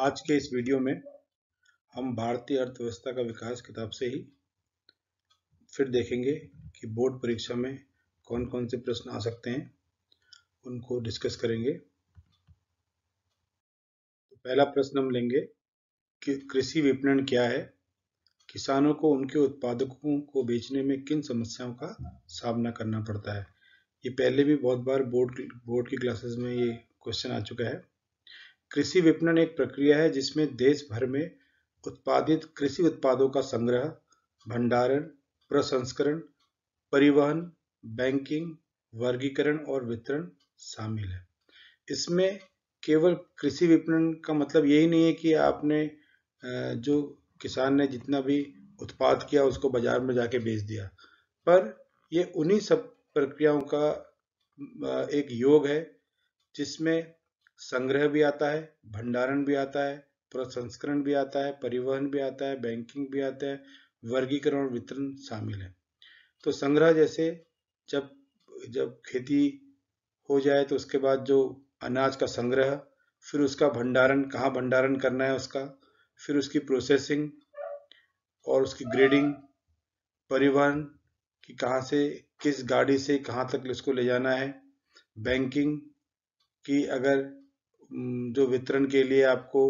आज के इस वीडियो में हम भारतीय अर्थव्यवस्था का विकास किताब से ही फिर देखेंगे कि बोर्ड परीक्षा में कौन कौन से प्रश्न आ सकते हैं उनको डिस्कस करेंगे तो पहला प्रश्न हम लेंगे कि कृषि विपणन क्या है किसानों को उनके उत्पादकों को बेचने में किन समस्याओं का सामना करना पड़ता है ये पहले भी बहुत बार बोर्ड बोर्ड की क्लासेस में ये क्वेश्चन आ चुका है कृषि विपणन एक प्रक्रिया है जिसमें देश भर में उत्पादित कृषि उत्पादों का संग्रह भंडारण प्रसंस्करण परिवहन बैंकिंग वर्गीकरण और वितरण शामिल है इसमें केवल कृषि विपणन का मतलब यही नहीं है कि आपने जो किसान ने जितना भी उत्पाद किया उसको बाजार में जाके बेच दिया पर ये उन्हीं सब प्रक्रियाओं का एक योग है जिसमें संग्रह भी आता है भंडारण भी आता है प्रसंस्करण भी आता है परिवहन भी आता है बैंकिंग भी आता है वर्गीकरण और वितरण शामिल है तो संग्रह जैसे जब जब खेती हो जाए तो उसके बाद जो अनाज का संग्रह फिर उसका भंडारण कहाँ भंडारण करना है उसका फिर उसकी प्रोसेसिंग और उसकी ग्रेडिंग परिवहन कि कहाँ से किस गाड़ी से कहाँ तक उसको ले जाना है बैंकिंग की अगर जो वितरण के लिए आपको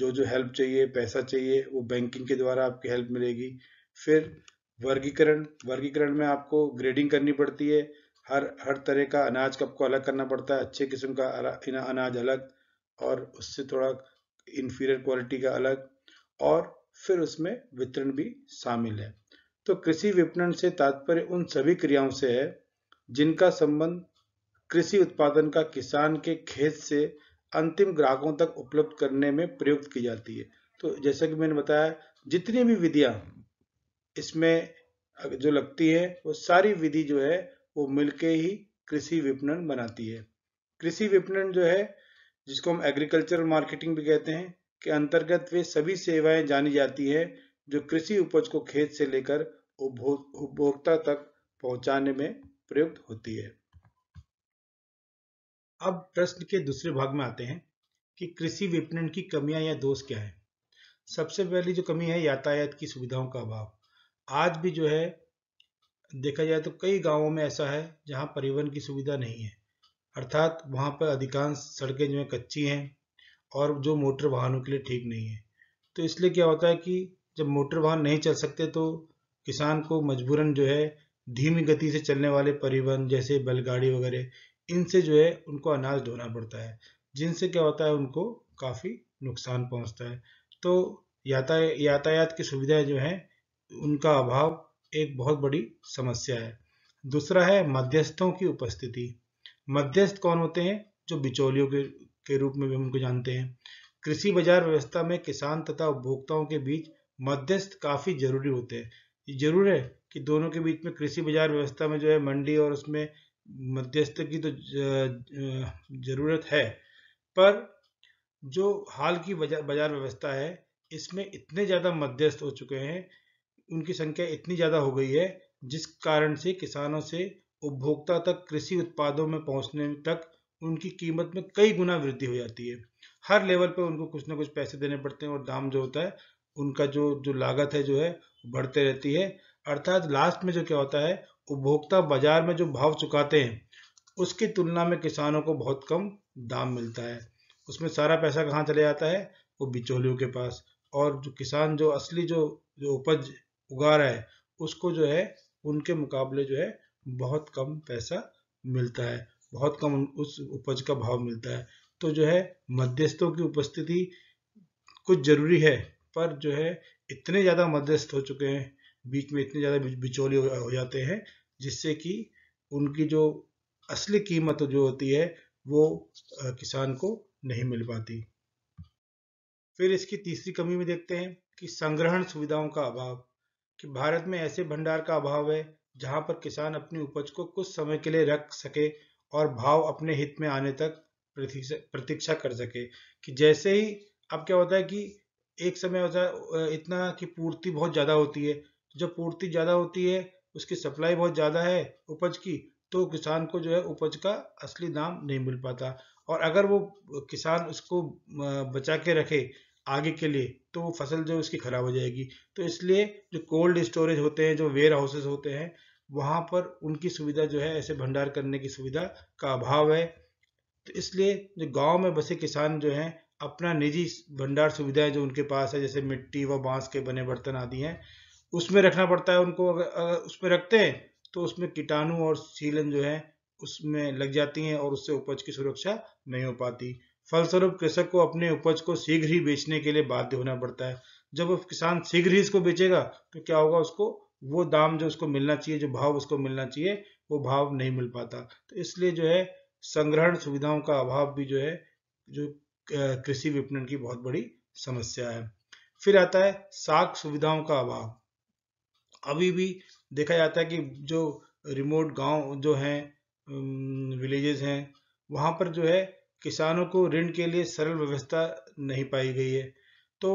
जो जो हेल्प चाहिए पैसा चाहिए वो बैंकिंग के द्वारा आपकी हेल्प मिलेगी फिर वर्गीकरण वर्गीकरण में आपको ग्रेडिंग करनी पड़ती है हर हर तरह का अनाज आपको अलग करना पड़ता है अच्छे किस्म का अनाज अलग और उससे थोड़ा इन्फीरियर क्वालिटी का अलग और फिर उसमें वितरण भी शामिल है तो कृषि विपणन से तात्पर्य उन सभी क्रियाओं से है जिनका संबंध कृषि उत्पादन का किसान के खेत से अंतिम ग्राहकों तक उपलब्ध करने में प्रयुक्त की जाती है तो जैसा कि मैंने बताया जितनी भी विधियां इसमें जो लगती है वो सारी विधि जो है वो मिलके ही कृषि विपणन बनाती है कृषि विपणन जो है जिसको हम एग्रीकल्चरल मार्केटिंग भी कहते हैं के अंतर्गत वे सभी सेवाएं जानी जाती है जो कृषि उपज को खेत से लेकर उपभोक्ता तक पहुंचाने में प्रयुक्त होती है अब प्रश्न के दूसरे भाग में आते हैं कि कृषि विपणन की कमियां या दोष क्या है सबसे पहली जो कमी है यातायात की सुविधाओं का अभाव आज भी जो है देखा जाए तो कई गांवों में ऐसा है जहां परिवहन की सुविधा नहीं है अर्थात वहां पर अधिकांश सड़कें जो है कच्ची हैं और जो मोटर वाहनों के लिए ठीक नहीं है तो इसलिए क्या होता है कि जब मोटर वाहन नहीं चल सकते तो किसान को मजबूरन जो है धीमी गति से चलने वाले परिवहन जैसे बैलगाड़ी वगैरह इनसे जो है उनको अनाज ढोना पड़ता है जिनसे क्या होता है उनको काफ़ी नुकसान पहुंचता है तो याता यातायात की सुविधाएं जो है उनका अभाव एक बहुत बड़ी समस्या है दूसरा है मध्यस्थों की उपस्थिति मध्यस्थ कौन होते हैं जो बिचौलियों के, के रूप में भी उनको जानते हैं कृषि बाजार व्यवस्था में किसान तथा उपभोक्ताओं के बीच मध्यस्थ काफ़ी जरूरी होते हैं ये जरूर है कि दोनों के बीच में कृषि बाजार व्यवस्था में जो है मंडी और उसमें मध्यस्थ की तो जरूरत है पर जो हाल की बाजार व्यवस्था है इसमें इतने ज़्यादा मध्यस्थ हो चुके हैं उनकी संख्या इतनी ज़्यादा हो गई है जिस कारण से किसानों से उपभोक्ता तक कृषि उत्पादों में पहुंचने तक उनकी कीमत में कई गुना वृद्धि हो जाती है हर लेवल पर उनको कुछ ना कुछ पैसे देने पड़ते हैं और दाम जो होता है उनका जो जो लागत है जो है बढ़ते रहती है अर्थात लास्ट में जो क्या होता है उपभोक्ता बाजार में जो भाव चुकाते हैं उसकी तुलना में किसानों को बहुत कम दाम मिलता है उसमें सारा पैसा कहाँ चले जाता है वो बिचौलियों के पास और जो किसान जो असली जो जो उपज उगा रहा है उसको जो है उनके मुकाबले जो है बहुत कम पैसा मिलता है बहुत कम उस उपज का भाव मिलता है तो जो है मध्यस्थों की उपस्थिति कुछ जरूरी है पर जो है इतने ज़्यादा मध्यस्थ हो चुके हैं बीच में इतने ज़्यादा बिचौली हो जाते हैं जिससे कि उनकी जो असली कीमत जो होती है वो किसान को नहीं मिल पाती फिर इसकी तीसरी कमी में देखते हैं कि संग्रहण सुविधाओं का अभाव कि भारत में ऐसे भंडार का अभाव है जहां पर किसान अपनी उपज को कुछ समय के लिए रख सके और भाव अपने हित में आने तक प्रतीक्षा कर सके कि जैसे ही अब क्या होता है कि एक समय होता है इतना कि पूर्ति बहुत ज़्यादा होती है जब पूर्ति ज़्यादा होती है उसकी सप्लाई बहुत ज़्यादा है उपज की तो किसान को जो है उपज का असली दाम नहीं मिल पाता और अगर वो किसान उसको बचा के रखे आगे के लिए तो वो फसल जो उसकी ख़राब हो जाएगी तो इसलिए जो कोल्ड स्टोरेज होते हैं जो वेयर हाउसेज होते हैं वहाँ पर उनकी सुविधा जो है ऐसे भंडार करने की सुविधा का अभाव है तो इसलिए जो गांव में बसे किसान जो हैं अपना निजी भंडार सुविधाएं जो उनके पास है जैसे मिट्टी व बांस के बने बर्तन आदि हैं उसमें रखना पड़ता है उनको अगर, अगर उसमें रखते हैं तो उसमें कीटाणु और सीलन जो है उसमें लग जाती हैं और उससे उपज की सुरक्षा नहीं हो पाती फलस्वरूप कृषक को अपने उपज को शीघ्र ही बेचने के लिए बाध्य होना पड़ता है जब किसान शीघ्र ही इसको बेचेगा तो क्या होगा उसको वो दाम जो उसको मिलना चाहिए जो भाव उसको मिलना चाहिए वो भाव नहीं मिल पाता तो इसलिए जो है संग्रहण सुविधाओं का अभाव भी जो है जो कृषि विपणन की बहुत बड़ी समस्या है फिर आता है साग सुविधाओं का अभाव अभी भी देखा जाता है कि जो रिमोट गांव जो हैं विलेजेस हैं वहां पर जो है किसानों को ऋण के लिए सरल व्यवस्था नहीं पाई गई है तो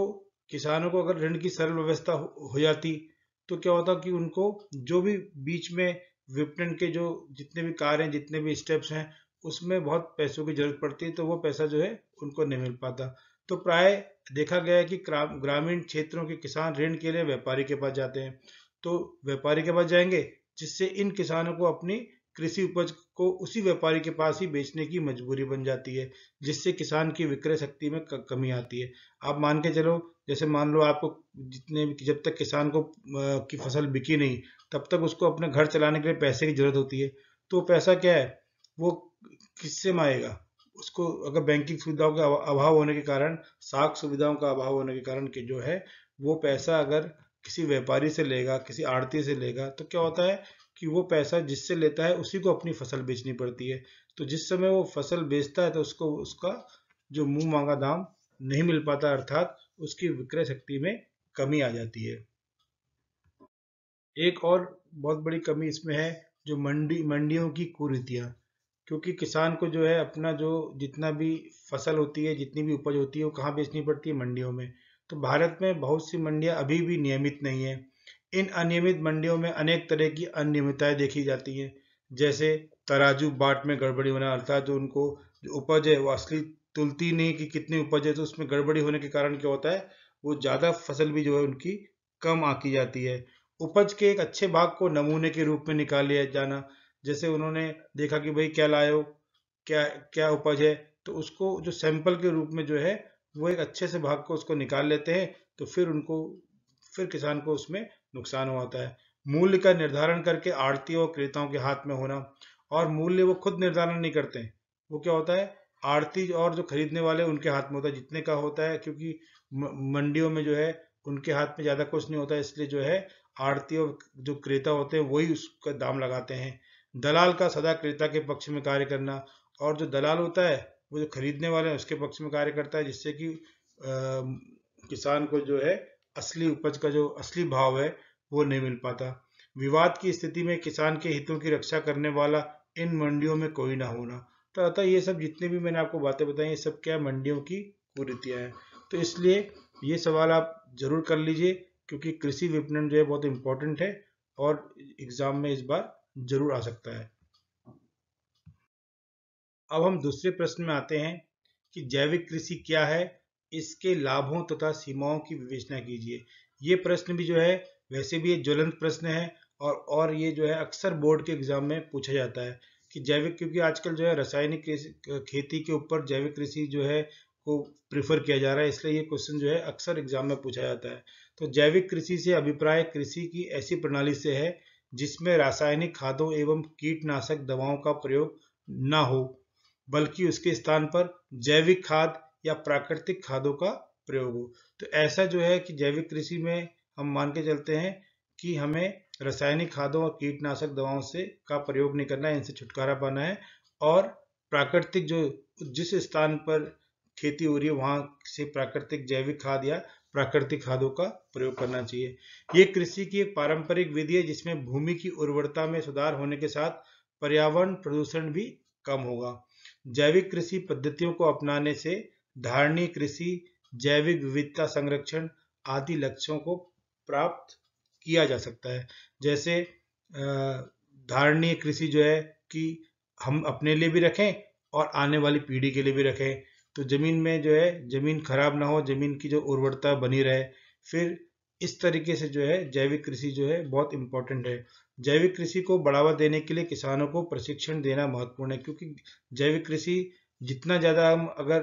किसानों को अगर ऋण की सरल व्यवस्था हो जाती तो क्या होता कि उनको जो भी बीच में विपणन के जो जितने भी कार्य हैं जितने भी स्टेप्स हैं उसमें बहुत पैसों की जरूरत पड़ती है तो वो पैसा जो है उनको नहीं मिल पाता तो प्राय देखा गया है कि ग्रामीण क्षेत्रों के किसान ऋण के लिए व्यापारी के पास जाते हैं तो व्यापारी के पास जाएंगे जिससे इन किसानों को अपनी कृषि उपज को उसी व्यापारी के पास ही बेचने की मजबूरी बन जाती है जिससे किसान की विक्रय शक्ति में कमी आती है आप मान के चलो जैसे मान लो आपको जितने जब तक किसान को की फसल बिकी नहीं तब तक उसको अपने घर चलाने के लिए पैसे की जरूरत होती है तो पैसा क्या है वो किससे में आएगा उसको अगर बैंकिंग सुविधाओं का अभाव होने के कारण साख सुविधाओं का अभाव होने के कारण के जो है वो पैसा अगर किसी व्यापारी से लेगा किसी आड़ती से लेगा तो क्या होता है कि वो पैसा जिससे लेता है उसी को अपनी फसल बेचनी पड़ती है तो जिस समय वो फसल बेचता है तो उसको उसका जो मुंह मांगा दाम नहीं मिल पाता अर्थात उसकी विक्रय शक्ति में कमी आ जाती है एक और बहुत बड़ी कमी इसमें है जो मंडी मंडियों की कुरीतियाँ क्योंकि किसान को जो है अपना जो जितना भी फसल होती है जितनी भी उपज होती है वो कहाँ बेचनी पड़ती है मंडियों में तो भारत में बहुत सी मंडियां अभी भी नियमित नहीं है इन अनियमित मंडियों में अनेक तरह की अनियमितताएं देखी जाती हैं जैसे तराजू बाट में गड़बड़ी होना अर्थात जो उनको जो उपज है वो असली तुलती नहीं कि कितनी उपज है तो उसमें गड़बड़ी होने के कारण क्या होता है वो ज़्यादा फसल भी जो है उनकी कम आकी जाती है उपज के एक अच्छे भाग को नमूने के रूप में निकाल लिया जाना जैसे उन्होंने देखा कि भाई क्या लाए हो क्या क्या उपज है तो उसको जो सैंपल के रूप में जो है वो एक अच्छे से भाग को उसको निकाल लेते हैं तो फिर उनको फिर किसान को उसमें नुकसान होता है मूल्य का निर्धारण करके आड़ती और क्रेताओं के हाथ में होना और मूल्य वो खुद निर्धारण नहीं करते हैं वो क्या होता है आड़ती और जो खरीदने वाले उनके हाथ में होता है जितने का होता है क्योंकि मंडियों में जो है उनके हाथ में ज़्यादा कुछ नहीं होता इसलिए जो है आड़ती और जो क्रेता होते हैं वही उसका दाम लगाते हैं दलाल का सदा क्रेता के पक्ष में कार्य करना और जो दलाल होता है वो जो खरीदने वाले हैं उसके पक्ष में कार्य करता है जिससे कि किसान को जो है असली उपज का जो असली भाव है वो नहीं मिल पाता विवाद की स्थिति में किसान के हितों की रक्षा करने वाला इन मंडियों में कोई ना होना तो अतः ये सब जितने भी मैंने आपको बातें बताई ये सब क्या मंडियों की कुरीतियाँ हैं तो इसलिए ये सवाल आप जरूर कर लीजिए क्योंकि कृषि विपणन जो है बहुत इम्पोर्टेंट है और एग्जाम में इस बार जरूर आ सकता है अब हम दूसरे प्रश्न में आते हैं कि जैविक कृषि क्या है इसके लाभों तथा तो सीमाओं की विवेचना कीजिए ये प्रश्न भी जो है वैसे भी ये ज्वलंत प्रश्न है और और ये जो है अक्सर बोर्ड के एग्जाम में पूछा जाता है कि जैविक क्योंकि आजकल जो है रासायनिक खेती के ऊपर जैविक कृषि जो है को प्रिफर किया जा रहा है इसलिए ये क्वेश्चन जो है अक्सर एग्जाम में पूछा जाता है तो जैविक कृषि से अभिप्राय कृषि की ऐसी प्रणाली से है जिसमें रासायनिक खादों एवं कीटनाशक दवाओं का प्रयोग ना हो बल्कि उसके स्थान पर जैविक खाद या प्राकृतिक खादों का प्रयोग हो तो ऐसा जो है कि जैविक कृषि में हम मान के चलते हैं कि हमें रासायनिक खादों और कीटनाशक दवाओं से का प्रयोग नहीं करना है इनसे छुटकारा पाना है और प्राकृतिक जो जिस स्थान पर खेती हो रही है वहां से प्राकृतिक जैविक खाद या प्राकृतिक खादों का प्रयोग करना चाहिए ये कृषि की एक पारंपरिक विधि है जिसमें भूमि की उर्वरता में सुधार होने के साथ पर्यावरण प्रदूषण भी कम होगा जैविक कृषि पद्धतियों को अपनाने से धारणीय कृषि जैविक विविधता संरक्षण आदि लक्ष्यों को प्राप्त किया जा सकता है जैसे धारणीय कृषि जो है कि हम अपने लिए भी रखें और आने वाली पीढ़ी के लिए भी रखें तो ज़मीन में जो है ज़मीन खराब ना हो ज़मीन की जो उर्वरता बनी रहे फिर इस तरीके से जो है जैविक कृषि जो है बहुत इम्पोर्टेंट है जैविक कृषि को बढ़ावा देने के लिए किसानों को प्रशिक्षण देना महत्वपूर्ण है क्योंकि जैविक कृषि जितना ज़्यादा हम अगर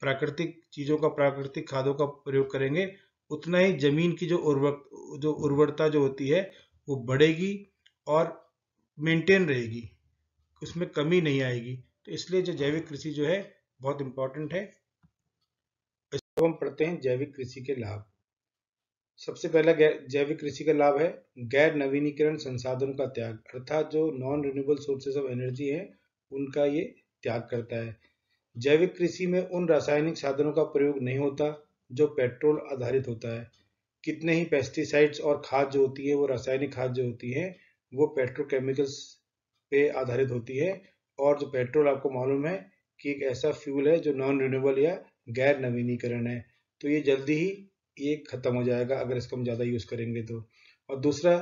प्राकृतिक चीज़ों का प्राकृतिक खादों का प्रयोग करेंगे उतना ही जमीन की जो उर्वर जो उर्वरता जो होती है वो बढ़ेगी और मेंटेन रहेगी उसमें कमी नहीं आएगी तो इसलिए जो जैविक कृषि जो है बहुत इम्पोर्टेंट है इसको हम पढ़ते हैं जैविक कृषि के लाभ सबसे पहला जैविक कृषि का लाभ है गैर नवीनीकरण संसाधनों का त्याग अर्थात जो non renewable sources of energy है उनका ये त्याग करता है जैविक कृषि में उन रासायनिक साधनों का प्रयोग नहीं होता जो पेट्रोल आधारित होता है कितने ही पेस्टिसाइड्स और खाद जो होती है वो रासायनिक खाद जो होती है वो पेट्रोकेमिकल्स पे आधारित होती है और जो पेट्रोल आपको मालूम है कि एक ऐसा फ्यूल है जो नॉन रिन्यूएबल या गैर नवीनीकरण है तो ये जल्दी ही ये खत्म हो जाएगा अगर इसको हम ज़्यादा यूज़ करेंगे तो और दूसरा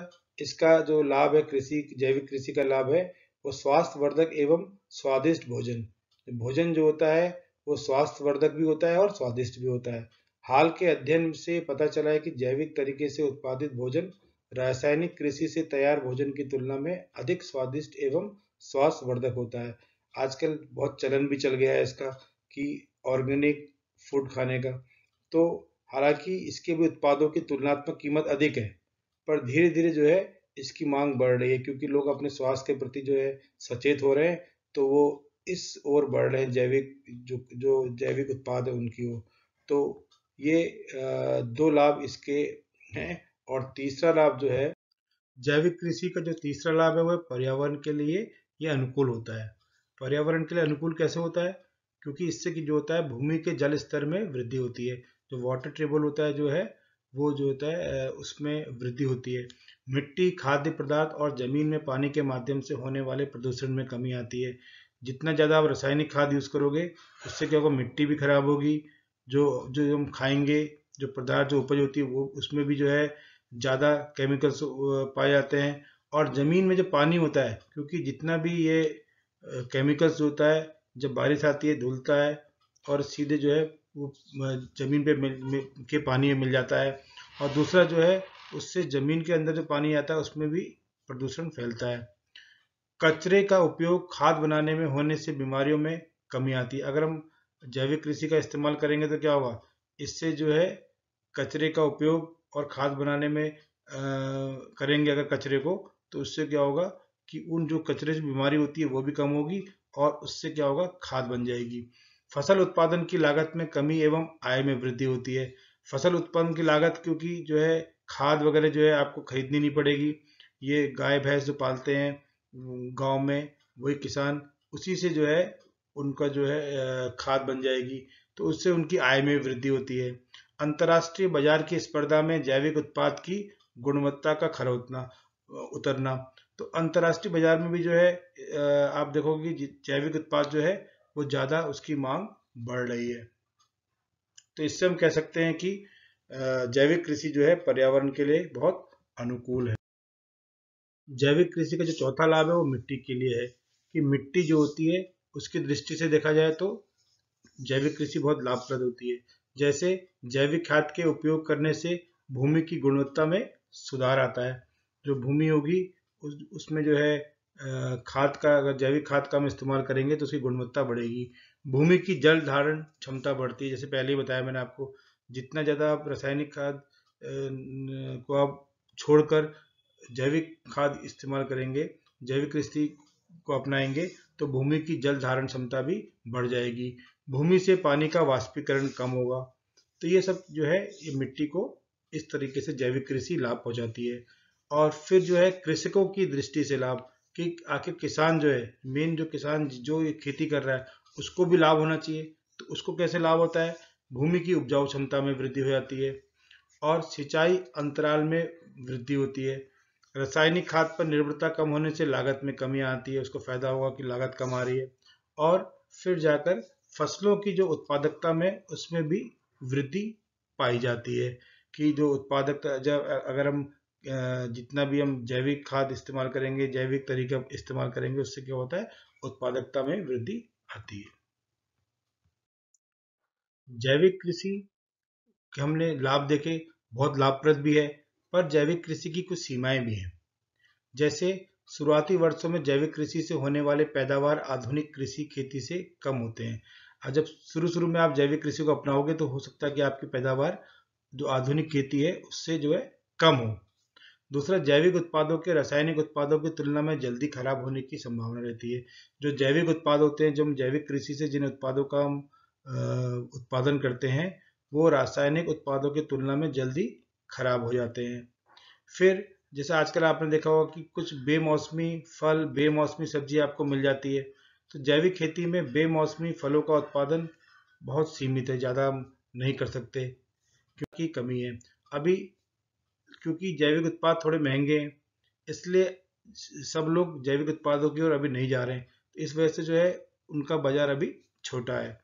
इसका जो लाभ है कृषि जैविक कृषि का लाभ है वो स्वास्थ्यवर्धक एवं स्वादिष्ट भोजन भोजन जो होता है वो स्वास्थ्यवर्धक भी होता है और स्वादिष्ट भी होता है हाल के अध्ययन से पता चला है कि जैविक तरीके से उत्पादित भोजन रासायनिक कृषि से तैयार भोजन की तुलना में अधिक स्वादिष्ट एवं स्वास्थ्यवर्धक होता है आजकल बहुत चलन भी चल गया है इसका कि ऑर्गेनिक फूड खाने का तो हालांकि इसके भी उत्पादों की तुलनात्मक कीमत अधिक है पर धीरे धीरे जो है इसकी मांग बढ़ रही है क्योंकि लोग अपने स्वास्थ्य के प्रति जो है सचेत हो रहे हैं तो वो इस ओर बढ़ रहे हैं जैविक जो जो जैविक उत्पाद है उनकी वो तो ये दो लाभ इसके हैं और तीसरा लाभ जो है जैविक कृषि का जो तीसरा लाभ है वह पर्यावरण के लिए यह अनुकूल होता है पर्यावरण के लिए अनुकूल कैसे होता है क्योंकि इससे कि जो होता है भूमि के जल स्तर में वृद्धि होती है जो वाटर ट्रेबल होता है जो है वो जो होता है उसमें वृद्धि होती है मिट्टी खाद्य पदार्थ और जमीन में पानी के माध्यम से होने वाले प्रदूषण में कमी आती है जितना ज़्यादा आप रासायनिक खाद यूज़ करोगे उससे क्या होगा मिट्टी भी खराब होगी जो जो हम खाएंगे जो पदार्थ जो उपज होती है वो उसमें भी जो है ज़्यादा केमिकल्स पाए जाते हैं और ज़मीन में जो पानी होता है क्योंकि जितना भी ये केमिकल्स होता है जब बारिश आती है धुलता है और सीधे जो है वो ज़मीन पे मिल, के पानी में मिल जाता है और दूसरा जो है उससे ज़मीन के अंदर जो पानी आता है उसमें भी प्रदूषण फैलता है कचरे का उपयोग खाद बनाने में होने से बीमारियों में कमी आती है अगर हम जैविक कृषि का इस्तेमाल करेंगे तो क्या होगा इससे जो है कचरे का उपयोग और खाद बनाने में आ, करेंगे अगर कचरे को तो उससे क्या होगा कि उन जो कचरे से बीमारी होती है वो भी कम होगी और उससे क्या होगा खाद बन जाएगी फसल उत्पादन की लागत में कमी एवं आय में वृद्धि होती है फसल उत्पादन की लागत क्योंकि जो है खाद वगैरह जो है आपको खरीदनी नहीं पड़ेगी ये गाय भैंस जो पालते हैं गांव में वही किसान उसी से जो है उनका जो है खाद बन जाएगी तो उससे उनकी आय में वृद्धि होती है अंतर्राष्ट्रीय बाजार की स्पर्धा में जैविक उत्पाद की गुणवत्ता का उतना उतरना तो अंतर्राष्ट्रीय बाजार में भी जो है आप देखोगे जैविक उत्पाद जो है वो ज़्यादा उसकी मांग बढ़ रही है तो इससे हम कह सकते हैं कि जैविक कृषि जो है पर्यावरण के लिए बहुत अनुकूल है जैविक कृषि का जो चौथा लाभ है वो मिट्टी के लिए है कि मिट्टी जो होती है उसकी दृष्टि से देखा जाए तो जैविक कृषि बहुत लाभप्रद होती है जैसे जैविक खाद के उपयोग करने से भूमि की गुणवत्ता में सुधार आता है जो भूमि होगी उस, उसमें जो है खाद का अगर जैविक खाद का हम इस्तेमाल करेंगे तो उसकी गुणवत्ता बढ़ेगी भूमि की जल धारण क्षमता बढ़ती है जैसे पहले ही बताया मैंने आपको जितना ज़्यादा आप रासायनिक खाद को आप छोड़कर जैविक खाद इस्तेमाल करेंगे जैविक कृषि को अपनाएंगे तो भूमि की जल धारण क्षमता भी बढ़ जाएगी भूमि से पानी का वाष्पीकरण कम होगा तो ये सब जो है ये मिट्टी को इस तरीके से जैविक कृषि लाभ पहुंचाती है और फिर जो है कृषकों की दृष्टि से लाभ कि आखिर किसान जो है मेन जो किसान जो ये खेती कर रहा है उसको भी लाभ होना चाहिए तो उसको कैसे लाभ होता है भूमि की उपजाऊ क्षमता में वृद्धि हो जाती है और सिंचाई अंतराल में वृद्धि होती है रासायनिक खाद पर निर्भरता कम होने से लागत में कमी आती है उसको फायदा होगा कि लागत कम आ रही है और फिर जाकर फसलों की जो उत्पादकता में उसमें भी वृद्धि पाई जाती है कि जो उत्पादकता जब अगर हम जितना भी हम जैविक खाद इस्तेमाल करेंगे जैविक तरीका इस्तेमाल करेंगे उससे क्या होता है उत्पादकता में वृद्धि आती है जैविक कृषि के हमने लाभ देखे बहुत लाभप्रद भी है पर जैविक कृषि की कुछ सीमाएं भी हैं जैसे शुरुआती वर्षों में जैविक कृषि से होने वाले पैदावार आधुनिक कृषि खेती से कम होते हैं और जब शुरू शुरू में आप जैविक कृषि को अपनाओगे तो हो सकता है कि आपकी पैदावार जो आधुनिक खेती है उससे जो है कम हो दूसरा जैविक उत्पादों के रासायनिक उत्पादों की तुलना में जल्दी खराब होने की संभावना रहती है जो जैविक उत्पाद होते हैं जो हम जैविक कृषि से जिन उत्पादों का हम उत्पादन करते हैं वो रासायनिक उत्पादों की तुलना में जल्दी खराब हो जाते हैं फिर जैसे आजकल आपने देखा होगा कि कुछ बेमौसमी फल बेमौसमी सब्जी आपको मिल जाती है तो जैविक खेती में बेमौसमी फलों का उत्पादन बहुत सीमित है ज़्यादा नहीं कर सकते क्योंकि कमी है अभी क्योंकि जैविक उत्पाद थोड़े महंगे हैं इसलिए सब लोग जैविक उत्पादों की ओर अभी नहीं जा रहे हैं तो इस वजह से जो है उनका बाजार अभी छोटा है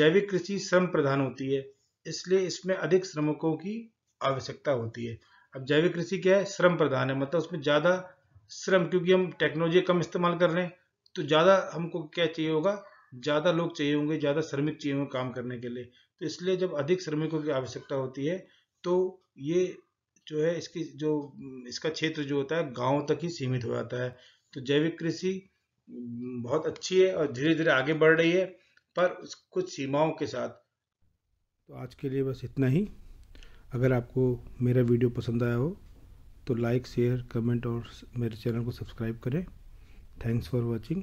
जैविक कृषि श्रम प्रधान होती है इसलिए इसमें अधिक श्रमिकों की आवश्यकता होती है अब जैविक कृषि क्या है श्रम प्रधान है मतलब उसमें ज़्यादा श्रम क्योंकि हम टेक्नोलॉजी कम इस्तेमाल कर रहे हैं तो ज़्यादा हमको क्या चाहिए होगा ज़्यादा लोग चाहिए होंगे ज़्यादा श्रमिक चाहिए होंगे काम करने के लिए तो इसलिए जब अधिक श्रमिकों की आवश्यकता होती है तो ये जो है इसकी जो इसका क्षेत्र जो होता है गाँव तक ही सीमित हो जाता है तो जैविक कृषि बहुत अच्छी है और धीरे धीरे आगे बढ़ रही है पर कुछ सीमाओं के साथ तो आज के लिए बस इतना ही अगर आपको मेरा वीडियो पसंद आया हो तो लाइक शेयर कमेंट और मेरे चैनल को सब्सक्राइब करें थैंक्स फॉर वॉचिंग